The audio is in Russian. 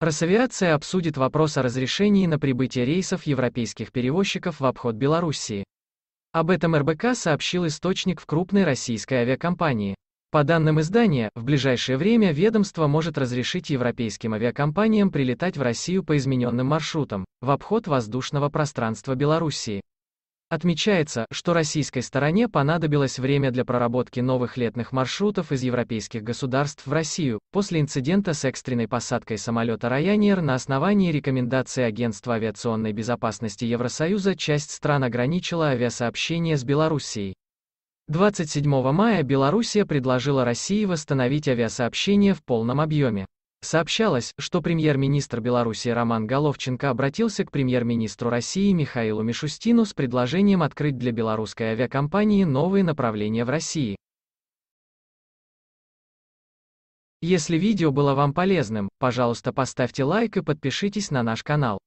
Росавиация обсудит вопрос о разрешении на прибытие рейсов европейских перевозчиков в обход Белоруссии. Об этом РБК сообщил источник в крупной российской авиакомпании. По данным издания, в ближайшее время ведомство может разрешить европейским авиакомпаниям прилетать в Россию по измененным маршрутам, в обход воздушного пространства Белоруссии. Отмечается, что российской стороне понадобилось время для проработки новых летных маршрутов из европейских государств в Россию, после инцидента с экстренной посадкой самолета Ryanair на основании рекомендации Агентства авиационной безопасности Евросоюза часть стран ограничила авиасообщение с Белоруссией. 27 мая Белоруссия предложила России восстановить авиасообщение в полном объеме. Сообщалось, что премьер-министр Беларуси Роман Головченко обратился к премьер-министру России Михаилу Мишустину с предложением открыть для белорусской авиакомпании новые направления в России. Если видео было вам полезным, пожалуйста поставьте лайк и подпишитесь на наш канал.